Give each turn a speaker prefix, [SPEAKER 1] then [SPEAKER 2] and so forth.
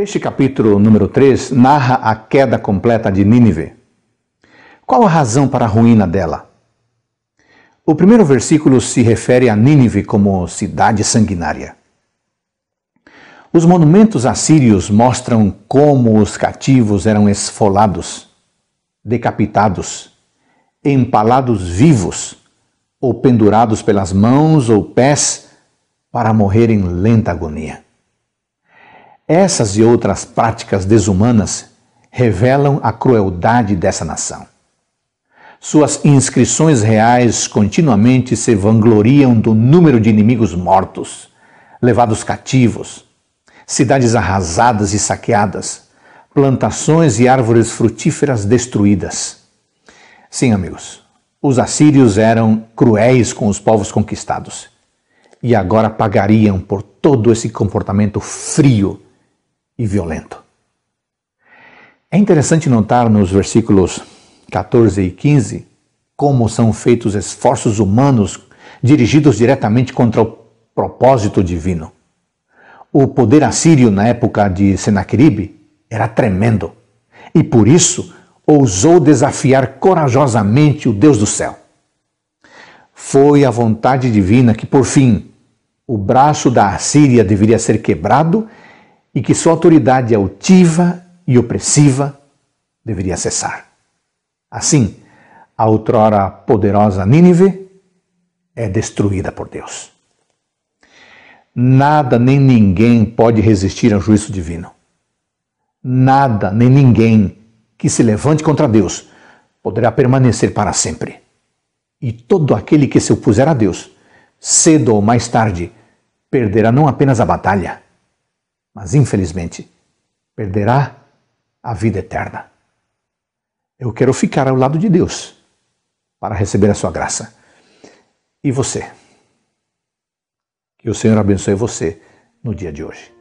[SPEAKER 1] Este capítulo número 3 narra a queda completa de Nínive. Qual a razão para a ruína dela? O primeiro versículo se refere a Nínive como cidade sanguinária. Os monumentos assírios mostram como os cativos eram esfolados, decapitados, empalados vivos ou pendurados pelas mãos ou pés para morrer em lenta agonia. Essas e outras práticas desumanas revelam a crueldade dessa nação. Suas inscrições reais continuamente se vangloriam do número de inimigos mortos, levados cativos, cidades arrasadas e saqueadas, plantações e árvores frutíferas destruídas. Sim, amigos, os assírios eram cruéis com os povos conquistados e agora pagariam por todo esse comportamento frio e violento. É interessante notar nos versículos 14 e 15 como são feitos esforços humanos dirigidos diretamente contra o propósito divino. O poder assírio na época de Senaqueribe era tremendo e por isso ousou desafiar corajosamente o Deus do céu. Foi a vontade divina que, por fim, o braço da Assíria deveria ser quebrado e que sua autoridade altiva e opressiva deveria cessar. Assim, a outrora poderosa Nínive é destruída por Deus. Nada nem ninguém pode resistir ao juízo divino. Nada nem ninguém que se levante contra Deus poderá permanecer para sempre. E todo aquele que se opuser a Deus, cedo ou mais tarde, perderá não apenas a batalha, mas infelizmente perderá a vida eterna. Eu quero ficar ao lado de Deus para receber a sua graça. E você? Que o Senhor abençoe você no dia de hoje.